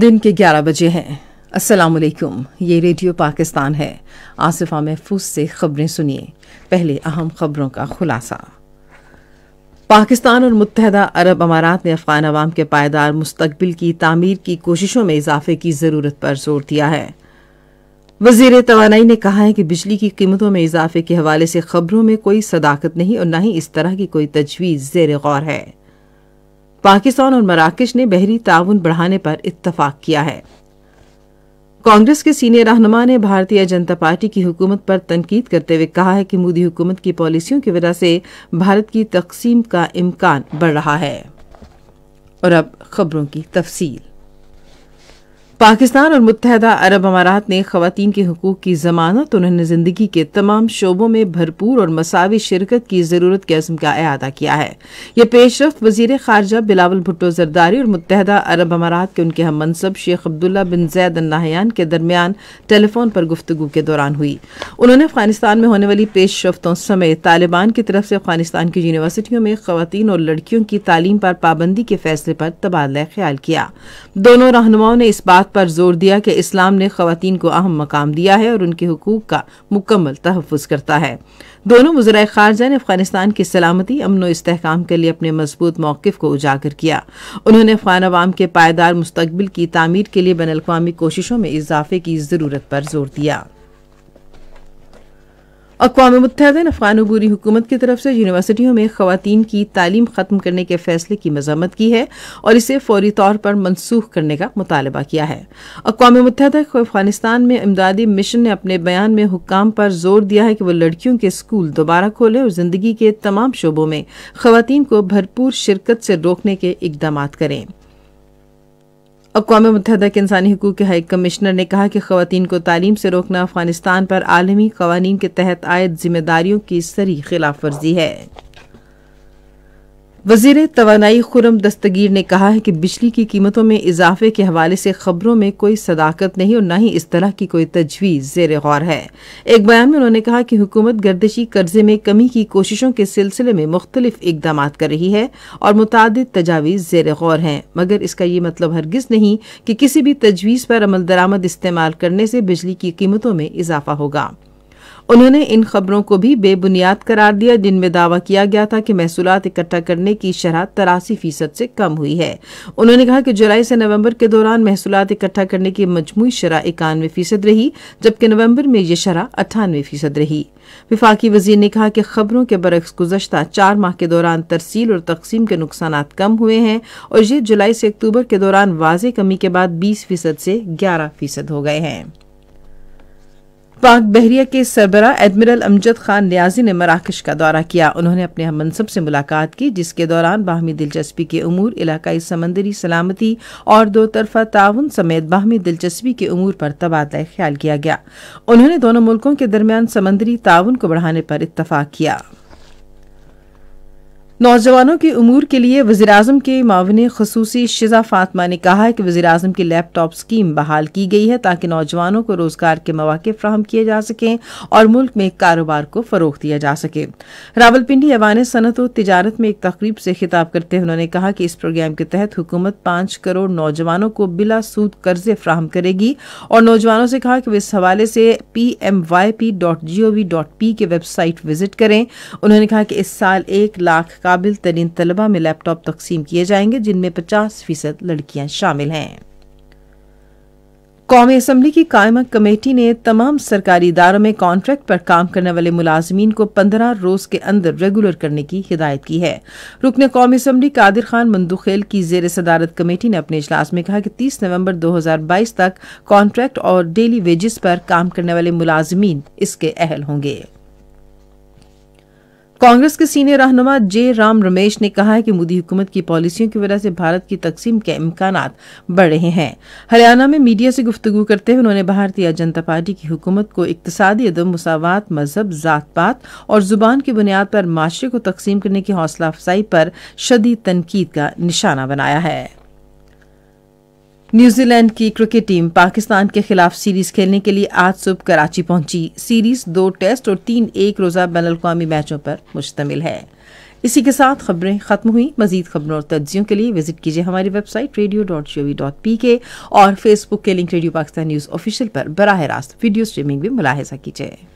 दिन के 11 बजे हैं वालेकुम ये रेडियो पाकिस्तान है आसिफा महफूज से खबरें सुनिए पहले अहम खबरों का खुलासा पाकिस्तान और मुतहदा अरब अमारात ने अफगान अवाम के पायदार मुस्तबिल की तामीर की कोशिशों में इजाफे की ज़रूरत पर जोर दिया है वजीर तोानाई ने कहा है कि बिजली की कीमतों में इजाफे के हवाले से खबरों में कोई सदाकत नहीं और न ही इस तरह की कोई तजवीज़ जेर गौर है पाकिस्तान और मराकश ने बहरी ताउन बढ़ाने पर इतफाक किया है कांग्रेस के सीनियर रहनुमा ने भारतीय जनता पार्टी की हुकूमत पर तनकीद करते हुए कहा है कि मोदी हुकूमत की पॉलिसियों की वजह से भारत की तकसीम का इम्कान बढ़ रहा है और अब खबरों की तफसील पाकिस्तान और मुतहदा अरब अमारात ने खातन के हकूक़ की जमानत और उन्हें ज़िंदगी के तमाम शोबों में भरपूर और मसावी शिरकत की ज़रूरत के अज़म का अहादा किया है यह पेशरफ वजीर खारजा बिलावल भुट्टो जरदारी और मुतहदा अरब अमारात के उनके हम मनसब Sheikh Abdullah bin Zayed Nahyan के दरमियान टेलीफोन पर गुफ्तु के दौरान हुई उन्होंने अफगानिस्तान में होने वाली पेशरफ्तों समेत तालिबान की तरफ से अफगानिस्तान की यूनिवर्सिटियों में खातन और लड़कियों की तालीम पर पाबंदी के फैसले पर तबादला ख्याल किया दोनों रहनुमाओं ने इस बात बात पर जोर दिया कि इस्लाम ने खातन को अहम मकाम दिया है और उनके हकूक़ का मुकम्मल तहफ़ करता है दोनों वजरा खारजा ने अफगानिस्तान की सलामती अमन इसकाम के लिए अपने मजबूत मौक़ को उजागर किया उन्होंने अफगान अवाम के पायदार मुस्तबिल की तमीर के लिए बैन अवी कोशिशों में इजाफे की ज़रूरत पर जोर दिया अकवा मुतहद अफगान अबूरी हुकूमत की तरफ से यूनिवर्सिटियों में ख़वान की तालीम ख़त्म करने के फैसले की मजम्मत की है और इसे फौरी तौर पर मनसूख करने का मुतालबा किया है अकवा मुतहद अफगानिस्तान में इमदादी मिशन ने अपने बयान में हुकाम पर जोर दिया है कि वह लड़कियों के स्कूल दोबारा खोलें और ज़िंदगी के तमाम शोबों में ख़वान को भरपूर शिरकत से रोकने के इकदाम करें अकवा मुतहदा के इंसानी हकूक़ के हाई कमिश्नर ने कहा कि खातन को तालीम से रोकना अफगानिस्तान पर आलमी कवानीन के तहत आयद जिम्मेदारियों की सरी खिलाफ वर्जी है वजीर तोानाई खुरम दस्तगीर ने कहा है कि बिजली की कीमतों में इजाफे के हवाले से खबरों में कोई सदाकत नहीं और न ही इस तरह की कोई तजवीज़ जेर गौर है एक बयान में उन्होंने कहा कि हुकूमत गर्दिशी कर्जे में कमी की कोशिशों के सिलसिले में मुख्तलिफ इकदाम कर रही है और मुतद तजावीज़ जेर गौर हैं मगर इसका ये मतलब हरगिज़ नहीं कि किसी भी तजवीज़ पर अमल दरामद इस्तेमाल करने से बिजली की कीमतों में इजाफा होगा उन्होंने इन खबरों को भी बेबुनियाद करार दिया जिनमें दावा किया गया था कि महसूलत इकट्ठा करने की शरह तिरासी फीसद से कम हुई है उन्होंने कहा कि जुलाई से नवंबर के दौरान महसूलत इकट्ठा करने की मजमू शरह इक्यानवे फीसद रही जबकि नवंबर में ये शरह अट्ठानवे फीसद रही विफाकी वजीर ने कहा कि खबरों के बरक्स गुजशत चार माह के दौरान तरसील और तकसीम के नुकसान कम हुए हैं और ये जुलाई से अक्टूबर के दौरान वाज कमी के बाद बीस फीसद से ग्यारह फीसद हो गए हैं पाक बहरिया के सरबरा एडमिरल अमजद खान न्याजी ने मराकश का दौरा किया उन्होंने अपने हम मनसब से मुलाकात की जिसके दौरान बाहमी दिलचस्पी के अमूर इलाकाई समंदरी सलामती और दो तरफा ताउन समेत बाहमी दिलचस्पी के अमूर पर तबादला ख्याल किया गया उन्होंने दोनों मुल्कों के दरमियान समंदरी ताउन को बढ़ाने पर इतफाक किया नौजवानों की उमूर के लिए वजीर अजम के मावन खसूसी शिजा फातमा ने कहा है कि वजी अजम की लैपटॉप स्कीम बहाल की गई है ताकि नौजवानों को रोजगार के मौके फ्राहम किए जा सकें और मुल्क में कारोबार को फरोख दिया जा सके रावलपिंडी अवान सनत और तजारत में एक तकरीब से खिताब करते हुए उन्होंने कहा कि इस प्रोग्राम के तहत हुकूमत पांच करोड़ नौजवानों को बिला सूद कर्जे फ्राहम करेगी और नौजवानों से कहा कि वे इस हवाले से P M Y P dot G O V dot P K website visit करें उन्होंने कहा कि इस साल एक लाख काबिल तरीन तलबा में लैपटॉप तकसीम किए जाएंगे जिनमें पचास फीसद लड़कियां शामिल हैं कौमी असम्बली की कायम कमेटी ने तमाम सरकारी इदारों में कॉन्ट्रैक्ट पर काम करने वाले मुलाजमीन को पंद्रह रोज के अंदर रेगुलर करने की हिदायत की है रुकन कौमी असम्बली कादिर खान मंदुखेल की जेर सदारत कमेटी ने अपने इजलास में कहा कि तीस नवंबर दो हजार बाईस तक कॉन्ट्रैक्ट और डेली वेजिस पर काम करने वाले मुलाजमीन इसके अहल होंगे कांग्रेस के सीनियर रहनुमा जे राम रमेश ने कहा है कि मोदी हुकूमत की पॉलिसियों की वजह से भारत की तकसीम के इम्कान बढ़ रहे हैं हरियाणा में मीडिया से गुफ्तगु करते हुए उन्होंने भारतीय जनता पार्टी की हुकूमत को इकतसादी अदम मसावत मजहब ज़ात पात और जुबान की बुनियाद पर माशरे को तकसीम करने की हौसला अफजाई पर शदीद तनकीद का निशाना बनाया है न्यूजीलैंड की क्रिकेट टीम पाकिस्तान के खिलाफ सीरीज खेलने के लिए आज सुबह कराची पहुंची सीरीज दो टेस्ट और तीन एक रोज़ा बैन अवी मैचों पर मुश्तमिल है इसी के साथ खबरें खत्म हुई मजीद खबरों और तज्जियों के लिए विजिट कीजिए हमारी website radio dot G dot P K और फेसबुक के link radio Pakistan news official पर बरह रास्त वीडियो स्ट्रीमिंग भी मुलाहजा कीजिए